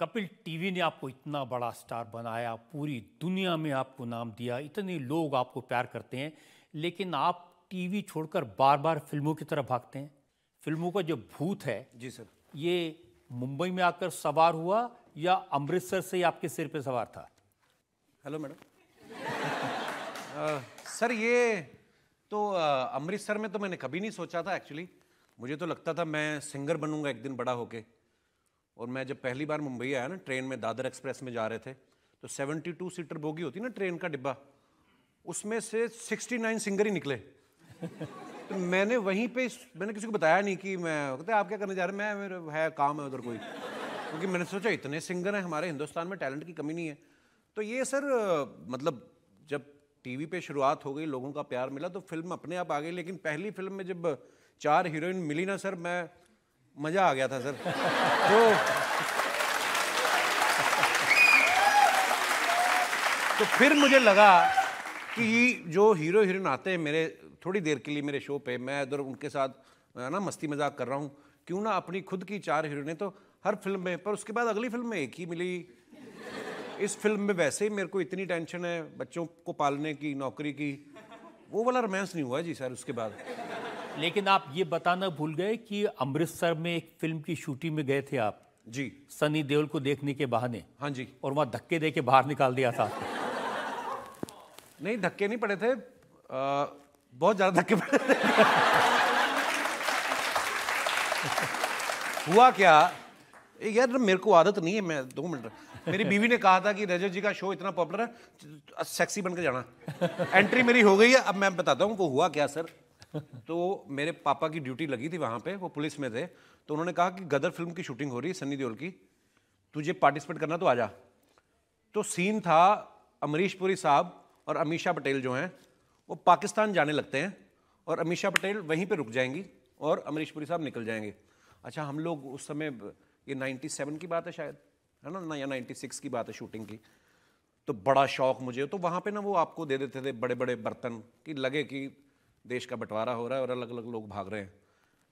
Kapil TV ने आपको इतना बड़ा स्टार बनाया पूरी दुनिया में आपको नाम दिया इतने लोग आपको प्यार करते हैं लेकिन आप टीवी छोड़कर बार बार फिल्मों की तरफ भागते हैं फिल्मों का जो भूत है जी सर ये मुंबई में आकर सवार हुआ या अमृतसर से ही आपके सिर पे सवार था हेलो मैडम सर ये तो अमृतसर में तो मैंने कभी नहीं सोचा था एक्चुअली मुझे तो लगता था मैं सिंगर बनूंगा एक दिन बड़ा होके और मैं जब पहली बार मुंबई आया ना ट्रेन में दादर एक्सप्रेस में जा रहे थे तो 72 सीटर बोगी होती ना ट्रेन का डिब्बा उसमें से 69 सिंगर ही निकले तो मैंने वहीं पे मैंने किसी को बताया नहीं कि मैं कहते आप क्या करने जा रहे हैं मैं मेरे है काम है उधर कोई क्योंकि मैंने सोचा इतने सिंगर हैं हमारे हिंदुस्तान में टैलेंट की कमी नहीं है तो ये सर मतलब जब टीवी पे शुरुआत हो गई लोगों का प्यार मिला तो फिल्म अपने आप आ गई लेकिन पहली फिल्म में जब चार हीरोइन मिली ना सर मैं मज़ा आ गया था सर तो तो फिर मुझे लगा कि जो हीरो हीरोइन आते हैं मेरे थोड़ी देर के लिए मेरे शो पे मैं इधर उनके साथ ना मस्ती मजाक कर रहा हूँ क्यों ना अपनी खुद की चार हीरोइनें तो हर फिल्म में पर उसके बाद अगली फिल्म में एक ही मिली इस फिल्म में वैसे ही मेरे को इतनी टेंशन है बच्चों को पालने की नौकरी की वो वाला रोमांस नहीं हुआ जी सर उसके बाद लेकिन आप ये बताना भूल गए कि अमृतसर में एक फिल्म की शूटिंग में गए थे आप जी सनी देओल को देखने के बहाने हाँ जी और वहां धक्के दे के बाहर निकाल दिया था नहीं धक्के नहीं पड़े थे आ, बहुत ज़्यादा धक्के पड़े थे हुआ क्या यार मेरे को आदत नहीं है मैं दो मिनट मेरी बीवी ने कहा था कि रजत जी का शो इतना पॉपुलर है सेक्सी बनकर जाना एंट्री मेरी हो गई है अब मैं बताता हूँ वो हुआ क्या सर तो मेरे पापा की ड्यूटी लगी थी वहाँ पे वो पुलिस में थे तो उन्होंने कहा कि गदर फिल्म की शूटिंग हो रही है सन्नी देओल की तुझे पार्टिसिपेट करना तो आ जा तो सीन था अमरीश पुरी साहब और अमीशा पटेल जो हैं वो पाकिस्तान जाने लगते हैं और अमीशा पटेल वहीं पर रुक जाएंगी और अमरीश पुरी साहब निकल जाएंगे अच्छा हम लोग उस समय ये 97 की बात है शायद है ना ना या 96 की बात है शूटिंग की तो बड़ा शौक मुझे तो वहाँ पे ना वो आपको दे देते थे बड़े बड़े बर्तन कि लगे कि देश का बंटवारा हो रहा है और अलग अलग लोग भाग रहे हैं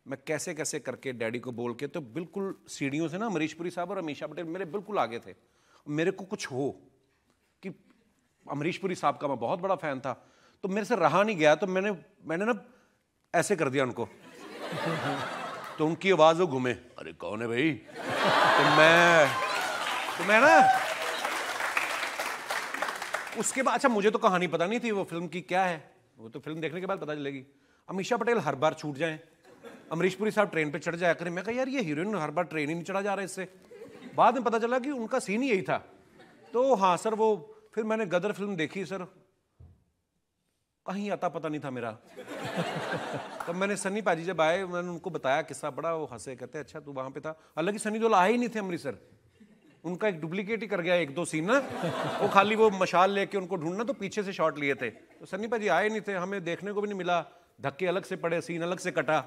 मैं कैसे कैसे करके डैडी को बोल के तो बिल्कुल सीढ़ियों से ना अमरीशपुरी साहब और अमीशा पटेल मेरे बिल्कुल आगे थे मेरे को कुछ हो कि अमरीशपुरी साहब का मैं बहुत बड़ा फ़ैन था तो मेरे से रहा नहीं गया तो मैंने मैंने ना ऐसे कर दिया उनको तो उनकी आवाज़ वो घूमे अरे कौन है भाई तो मैं तो मैं ना उसके बाद अच्छा मुझे तो कहानी पता नहीं थी वो फिल्म की क्या है वो तो फिल्म देखने के बाद पता चलेगी अमीशा पटेल हर बार छूट जाए अमरीश पुरी साहब ट्रेन पर चढ़ जाया करें मैं कहा यार ये हीरोइन हर बार ट्रेन ही नहीं चढ़ा जा रहा इससे बाद में पता चला कि उनका सीन ही यही था तो हाँ सर वो फिर मैंने गदर फिल्म देखी सर कहीं आता पता नहीं था मेरा तब मैंने सनी पाजी जब आए मैंने उनको बताया किस्सा बड़ा वो हंसे कहते अच्छा तू वहाँ पे था हालांकि सनी दोल तो आए ही नहीं थे अमृतसर उनका एक डुप्लीकेट ही कर गया एक दो सीन ना वो खाली वो मशाल लेके उनको ढूंढना तो पीछे से शॉट लिए थे तो सनी भाजी आए नहीं थे हमें देखने को भी नहीं मिला धक्के अलग से पड़े सीन अलग से कटा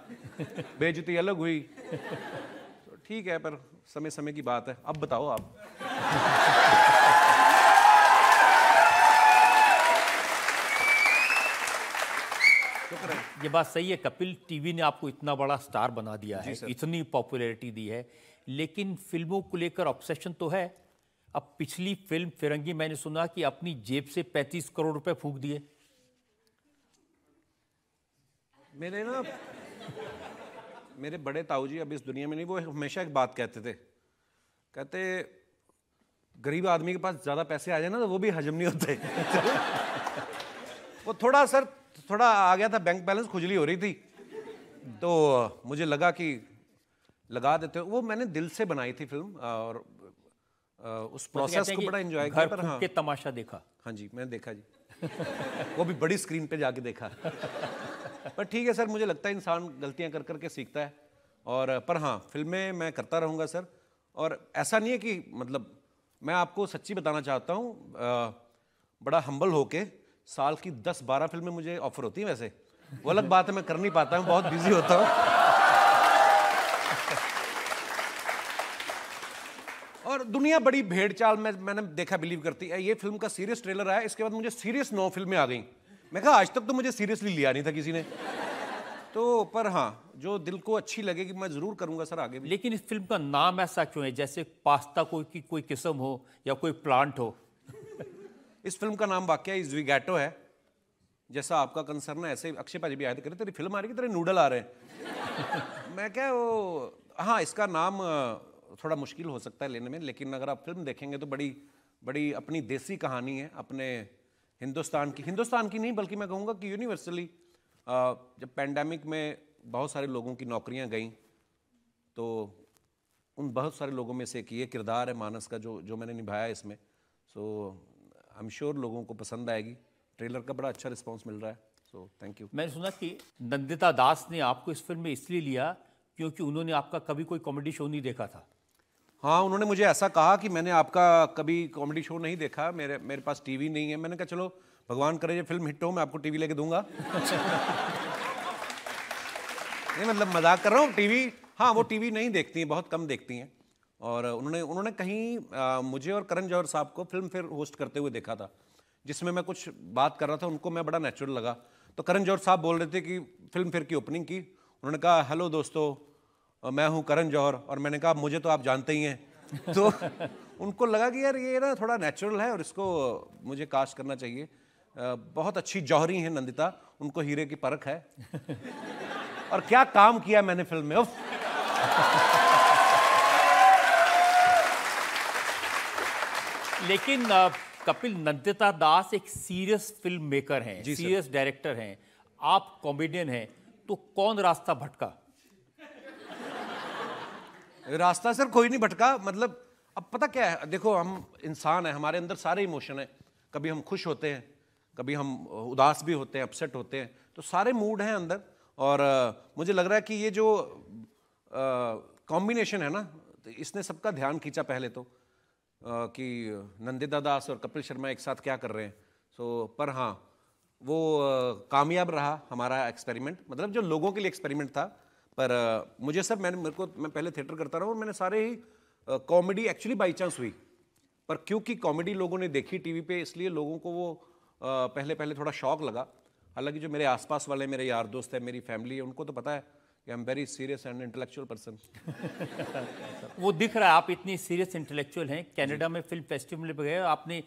बेजती अलग हुई तो ठीक है पर समय समय की बात है अब बताओ आप ये बात सही है कपिल टीवी ने आपको इतना बड़ा स्टार बना दिया है इतनी पॉपुलैरिटी दी है लेकिन फिल्मों को लेकर ऑब्सेशन तो है अब पिछली फिल्म फिरंगी मैंने सुना कि अपनी जेब से 35 करोड़ रुपए फूक दिए मेरे ना मेरे बड़े ताऊजी अब इस दुनिया में नहीं वो हमेशा एक बात कहते थे कहते गरीब आदमी के पास ज़्यादा पैसे आ जाए ना तो वो भी हजम नहीं होते वो थोड़ा सर थोड़ा आ गया था बैंक बैलेंस खुजली हो रही थी तो मुझे लगा कि लगा देते हो वो मैंने दिल से बनाई थी फिल्म और उस प्रोसेस मतलब को बड़ा एंजॉय किया पर हाँ तमाशा देखा हाँ जी मैंने देखा जी वो भी बड़ी स्क्रीन पे जाके देखा पर ठीक है सर मुझे लगता है इंसान गलतियां कर करके सीखता है और पर हाँ फिल्में मैं करता रहूँगा सर और ऐसा नहीं है कि मतलब मैं आपको सच्ची बताना चाहता हूँ बड़ा हम्बल होके साल की दस बारह फिल्में मुझे ऑफर होती हैं वैसे वो अलग बात है मैं कर नहीं पाता हूँ बहुत बिजी होता हूँ दुनिया बड़ी भेड़ चाल में मैंने देखा बिलीव करती है ये फिल्म का सीरियस ट्रेलर आया इसके बाद मुझे सीरियस नौ फिल्में आ गई मैं कहा आज तक तो मुझे सीरियसली लिया नहीं था किसी ने तो पर हाँ जो दिल को अच्छी लगेगी मैं ज़रूर करूंगा सर आगे भी लेकिन इस फिल्म का नाम ऐसा क्यों है जैसे पास्ता कोई की कोई किस्म हो या कोई प्लांट हो इस फिल्म का नाम वाक्य इजविगैटो है जैसा आपका कंसर्न है ऐसे अक्षय पाजी भी आए थे करे तेरी फिल्म आ रही है तेरे नूडल आ रहे हैं मैं क्या वो हाँ इसका नाम थोड़ा मुश्किल हो सकता है लेने में लेकिन अगर आप फिल्म देखेंगे तो बड़ी बड़ी अपनी देसी कहानी है अपने हिंदुस्तान की हिंदुस्तान की नहीं बल्कि मैं कहूँगा कि यूनिवर्सली जब पैंडमिक में बहुत सारे लोगों की नौकरियाँ गईं तो उन बहुत सारे लोगों में से एक ये किरदार है मानस का जो जो मैंने निभाया इसमें सो आई एम श्योर लोगों को पसंद आएगी ट्रेलर का बड़ा अच्छा रिस्पॉन्स मिल रहा है सो थैंक यू मैंने सुना कि नंदिता दास ने आपको इस फिल्म में इसलिए लिया क्योंकि उन्होंने आपका कभी कोई कॉमेडी शो नहीं देखा था हाँ उन्होंने मुझे ऐसा कहा कि मैंने आपका कभी कॉमेडी शो नहीं देखा मेरे मेरे पास टीवी नहीं है मैंने कहा चलो भगवान करे ये फिल्म हिट हो मैं आपको टीवी लेके दूंगा नहीं मतलब मजाक कर रहा हूँ टीवी हाँ वो टीवी नहीं देखती हैं बहुत कम देखती हैं और उन्होंने उन्होंने कहीं आ, मुझे और करण जौहर साहब को फिल्म फेयर होस्ट करते हुए देखा था जिसमें मैं कुछ बात कर रहा था उनको मैं बड़ा नेचुरल लगा तो करण जौहर साहब बोल रहे थे कि फिल्म फेयर की ओपनिंग की उन्होंने कहा हेलो दोस्तों और मैं हूँ करण जौहर और मैंने कहा मुझे तो आप जानते ही हैं तो उनको लगा कि यार ये ना थोड़ा नेचुरल है और इसको मुझे कास्ट करना चाहिए बहुत अच्छी जौहरी हैं नंदिता उनको हीरे की परख है और क्या काम किया मैंने फिल्म में उफ लेकिन कपिल नंदिता दास एक सीरियस फिल्म मेकर हैं सीरियस डायरेक्टर हैं आप कॉमेडियन हैं तो कौन रास्ता भटका रास्ता सर कोई नहीं भटका मतलब अब पता क्या है देखो हम इंसान हैं हमारे अंदर सारे इमोशन हैं कभी हम खुश होते हैं कभी हम उदास भी होते हैं अपसेट होते हैं तो सारे मूड हैं अंदर और आ, मुझे लग रहा है कि ये जो कॉम्बिनेशन है ना तो इसने सबका ध्यान खींचा पहले तो आ, कि नंदिता दास और कपिल शर्मा एक साथ क्या कर रहे हैं सो तो, पर हाँ वो कामयाब रहा हमारा एक्सपेरिमेंट मतलब जो लोगों के लिए एक्सपेरिमेंट था पर आ, मुझे सर मैंने मेरे को मैं पहले थिएटर करता रहा हूँ मैंने सारे ही कॉमेडी एक्चुअली बाई चांस हुई पर क्योंकि कॉमेडी लोगों ने देखी टीवी पे इसलिए लोगों को वो पहले पहले थोड़ा शौक लगा हालांकि जो मेरे आसपास वाले मेरे यार दोस्त हैं मेरी फैमिली है उनको तो पता है कि I am very serious and intellectual person वो दिख रहा है आप इतनी सीरियस इंटेलेक्चुअल हैं कनाडा में फिल्म फेस्टिवल पर गए आपने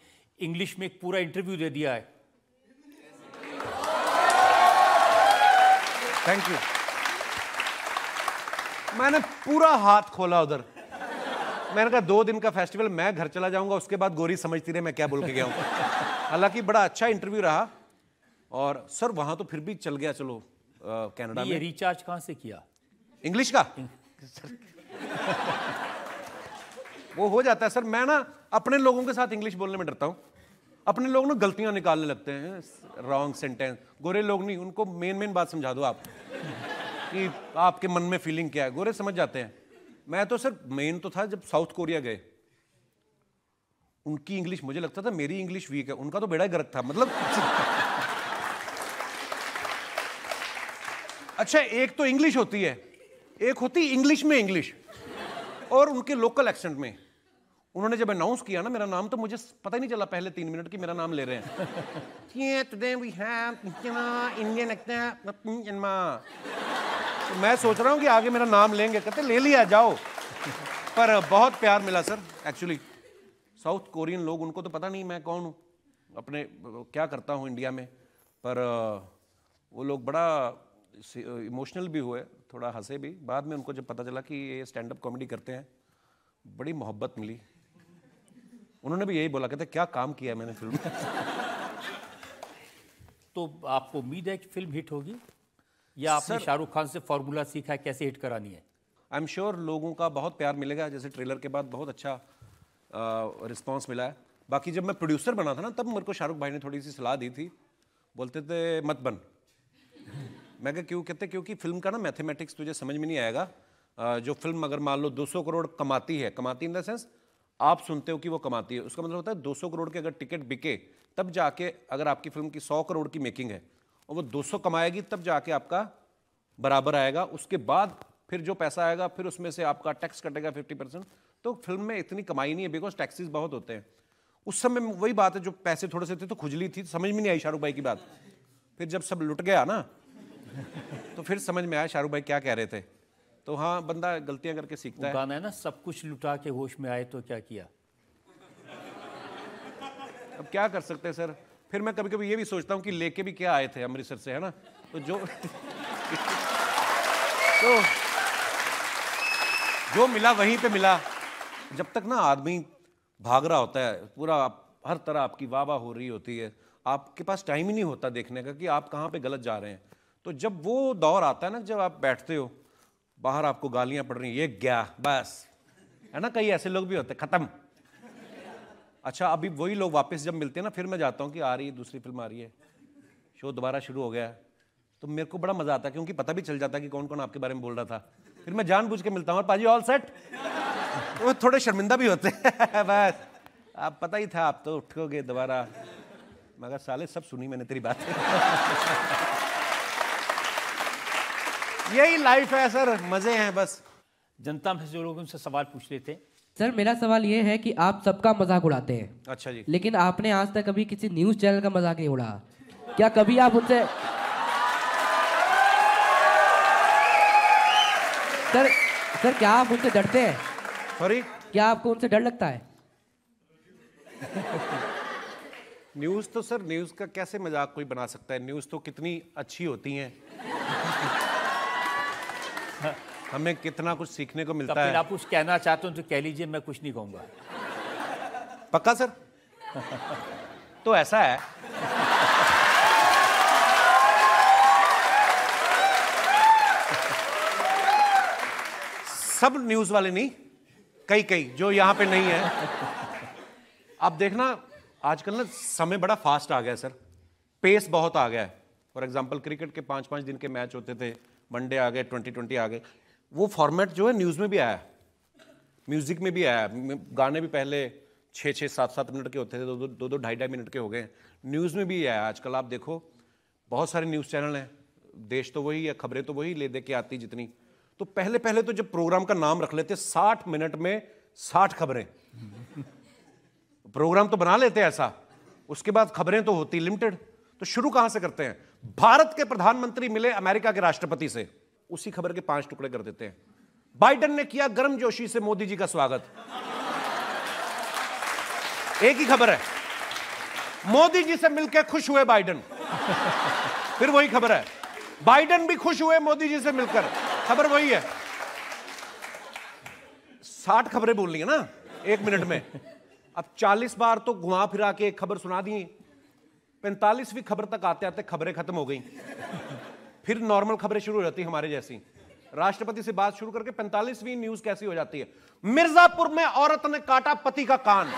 इंग्लिश में एक पूरा इंटरव्यू दे दिया है थैंक यू मैंने पूरा हाथ खोला उधर मैंने कहा दो दिन का फेस्टिवल मैं घर चला जाऊंगा उसके बाद गोरी समझती रहे मैं क्या बोल के गया हूँ हालांकि बड़ा अच्छा इंटरव्यू रहा और सर वहाँ तो फिर भी चल गया चलो कनाडा में रिचार्ज कहाँ से किया इंग्लिश का वो हो जाता है सर मैं ना अपने लोगों के साथ इंग्लिश बोलने में डरता हूँ अपने लोग ना गलतियाँ निकालने लगते हैं रॉन्ग सेंटेंस गोरे लोग नहीं उनको मेन मेन बात समझा दो आप कि आपके मन में फीलिंग क्या है गोरे समझ जाते हैं मैं तो सर मेन तो था जब साउथ कोरिया गए उनकी इंग्लिश मुझे लगता था मेरी इंग्लिश वीक है उनका तो बेड़ा गर्क था मतलब अच्छा एक तो इंग्लिश होती है एक होती इंग्लिश में इंग्लिश और उनके लोकल एक्सेंट में उन्होंने जब अनाउंस किया ना मेरा नाम तो मुझे पता ही नहीं चला पहले तीन मिनट की मेरा नाम ले रहे हैं टुडे वी हैव इंडियन तो मैं सोच रहा हूँ कि आगे मेरा नाम लेंगे कहते ले लिया जाओ पर बहुत प्यार मिला सर एक्चुअली साउथ कोरियन लोग उनको तो पता नहीं मैं कौन हूँ अपने क्या करता हूँ इंडिया में पर वो लोग बड़ा इमोशनल भी हुए थोड़ा हंसे भी बाद में उनको जब पता चला कि ये स्टैंड अप कॉमेडी करते हैं बड़ी मोहब्बत मिली उन्होंने भी यही बोला कहते क्या काम किया मैंने फिल्म तो आपको उम्मीद है कि फिल्म हिट होगी या आपने शाहरुख खान से फॉर्मूला सीखा है कैसे हिट करानी है आई एम श्योर लोगों का बहुत प्यार मिलेगा जैसे ट्रेलर के बाद बहुत अच्छा रिस्पॉन्स मिला है बाकी जब मैं प्रोड्यूसर बना था ना तब मेरे को शाहरुख भाई ने थोड़ी सी सलाह दी थी बोलते थे मत बन मैं क्या क्यों कहते क्योंकि फिल्म का ना मैथमेटिक्स तुझे समझ में नहीं आएगा जो फिल्म अगर मान लो 200 करोड़ कमाती है कमाती इन द सेंस आप सुनते हो कि वो कमाती है उसका मतलब होता है 200 करोड़ के अगर टिकट बिके तब जाके अगर आपकी फिल्म की 100 करोड़ की मेकिंग है और वो 200 कमाएगी तब जाके आपका बराबर आएगा उसके बाद फिर जो पैसा आएगा फिर उसमें से आपका टैक्स कटेगा 50 परसेंट तो फिल्म में इतनी कमाई नहीं है बिकॉज टैक्सेस बहुत होते हैं उस समय वही बात है जो पैसे थोड़े से थे तो खुजली थी समझ में नहीं आई शाहरुख भाई की बात फिर जब सब लुट गया ना तो फिर समझ में आया शाहरुख भाई क्या कह रहे थे तो हाँ बंदा गलतियां करके सीखता है गाना है ना सब कुछ लुटा के होश में आए तो क्या किया अब क्या कर सकते हैं सर फिर मैं कभी कभी ये भी सोचता हूँ कि लेके भी क्या आए थे अमृतसर से है ना तो जो तो जो मिला वहीं पे मिला जब तक ना आदमी भाग रहा होता है पूरा आप, हर तरह आपकी वाह वाह हो रही होती है आपके पास टाइम ही नहीं होता देखने का कि आप कहाँ पे गलत जा रहे हैं तो जब वो दौर आता है ना जब आप बैठते हो बाहर आपको गालियाँ पड़ रही हैं ये गया बस है ना कई ऐसे लोग भी होते ख़त्म अच्छा अभी वही लोग वापस जब मिलते हैं ना फिर मैं जाता हूँ कि आ रही है दूसरी फिल्म आ रही है शो दोबारा शुरू हो गया है तो मेरे को बड़ा मजा आता है क्योंकि पता भी चल जाता है कि कौन कौन आपके बारे में बोल रहा था फिर मैं जान के मिलता हूँ पाजी ऑल सेट वो थोड़े शर्मिंदा भी होते हैं बस आप पता ही था आप तो उठोगे दोबारा मगर साले सब सुनी मैंने तेरी बात यही लाइफ है सर मज़े हैं बस जनता में से जो लोग उनसे सवाल पूछ लेते हैं सर मेरा सवाल ये है कि आप सबका मजाक उड़ाते हैं अच्छा जी लेकिन आपने आज तक कभी किसी न्यूज चैनल का मजाक नहीं उड़ा क्या कभी आप उनसे सर सर क्या आप उनसे डरते हैं सॉरी क्या आपको उनसे डर लगता है न्यूज तो सर न्यूज का कैसे मजाक कोई बना सकता है न्यूज तो कितनी अच्छी होती है हमें कितना कुछ सीखने को मिलता तो है आप कुछ कहना चाहते हो तो कह लीजिए मैं कुछ नहीं कहूंगा पक्का सर तो ऐसा है सब न्यूज वाले नहीं कई कई जो यहां पे नहीं है आप देखना आजकल ना समय बड़ा फास्ट आ गया सर पेस बहुत आ गया है फॉर एग्जाम्पल क्रिकेट के पांच पांच दिन के मैच होते थे वनडे आ गए ट्वेंटी ट्वेंटी आ गए वो फॉर्मेट जो है न्यूज़ में भी आया म्यूज़िक में भी आया गाने भी पहले छः छः सात सात मिनट के होते थे दो दो दो ढाई ढाई मिनट के हो गए न्यूज़ में भी आया आजकल आप देखो बहुत सारे न्यूज़ चैनल हैं देश तो वही है खबरें तो वही ले दे के आती जितनी तो पहले पहले तो जब प्रोग्राम का नाम रख लेते साठ मिनट में साठ खबरें प्रोग्राम तो बना लेते ऐसा उसके बाद खबरें तो होती लिमिटेड तो शुरू कहां से करते हैं भारत के प्रधानमंत्री मिले अमेरिका के राष्ट्रपति से उसी खबर के पांच टुकड़े कर देते हैं बाइडन ने किया गर्म जोशी से मोदी जी का स्वागत एक ही खबर है मोदी जी से मिलकर खुश हुए बाइडन फिर वही खबर है बाइडन भी खुश हुए मोदी जी से मिलकर खबर वही है साठ खबरें बोल रही है ना एक मिनट में अब चालीस बार तो घुमा फिरा के एक खबर सुना दी पैंतालीसवीं खबर तक आते आते खबरें खत्म हो गई फिर नॉर्मल खबरें शुरू हो जाती हमारे जैसी राष्ट्रपति से बात शुरू करके पैंतालीसवीं न्यूज कैसी हो जाती है मिर्जापुर में औरत ने काटा पति का कान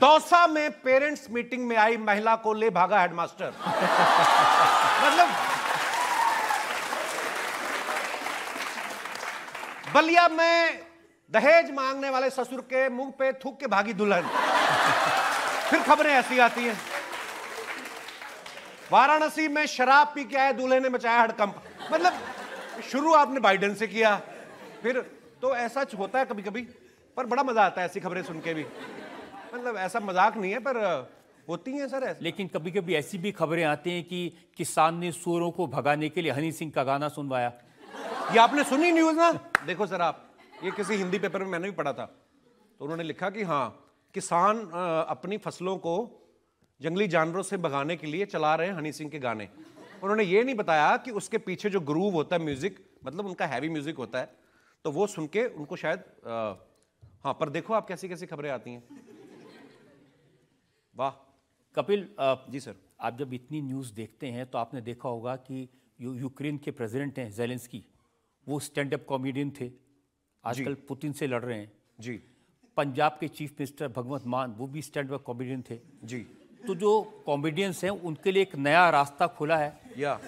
दौसा में पेरेंट्स मीटिंग में आई महिला को ले भागा हेडमास्टर मतलब बलिया में दहेज मांगने वाले ससुर के मुंह पे थूक के भागी दुल्हन फिर खबरें ऐसी आती हैं वाराणसी में शराब पी के आए दूल्हे ने बचाया हड़कंप मतलब शुरू आपने बाइडन से किया फिर तो ऐसा होता है कभी कभी पर बड़ा मजा आता है ऐसी खबरें सुन के भी मतलब ऐसा मजाक नहीं है पर होती हैं सर ऐसा लेकिन कभी कभी ऐसी भी खबरें आती हैं कि किसान ने सूरों को भगाने के लिए हनी सिंह का गाना सुनवाया ये आपने सुनी न्यूज ना देखो सर आप ये किसी हिंदी पेपर में मैंने भी पढ़ा था तो उन्होंने लिखा कि हाँ किसान अपनी फसलों को जंगली जानवरों से भगाने के लिए चला रहे हैं हनी सिंह के गाने उन्होंने ये नहीं बताया कि उसके पीछे जो ग्रूव होता है म्यूजिक मतलब उनका हैवी म्यूजिक होता है तो वो सुन के उनको शायद आ, हाँ पर देखो आप कैसी कैसी खबरें आती हैं वाह कपिल जी सर आप जब इतनी न्यूज़ देखते हैं तो आपने देखा होगा कि यूक्रेन के प्रेसिडेंट हैं जेलेंस्की वो स्टैंड अप कॉमेडियन थे आजकल पुतिन से लड़ रहे हैं जी पंजाब के चीफ मिनिस्टर भगवंत मान वो भी स्टैंड अप कॉमेडियन थे जी तो जो कॉमेडियंस हैं उनके लिए एक नया रास्ता खुला है या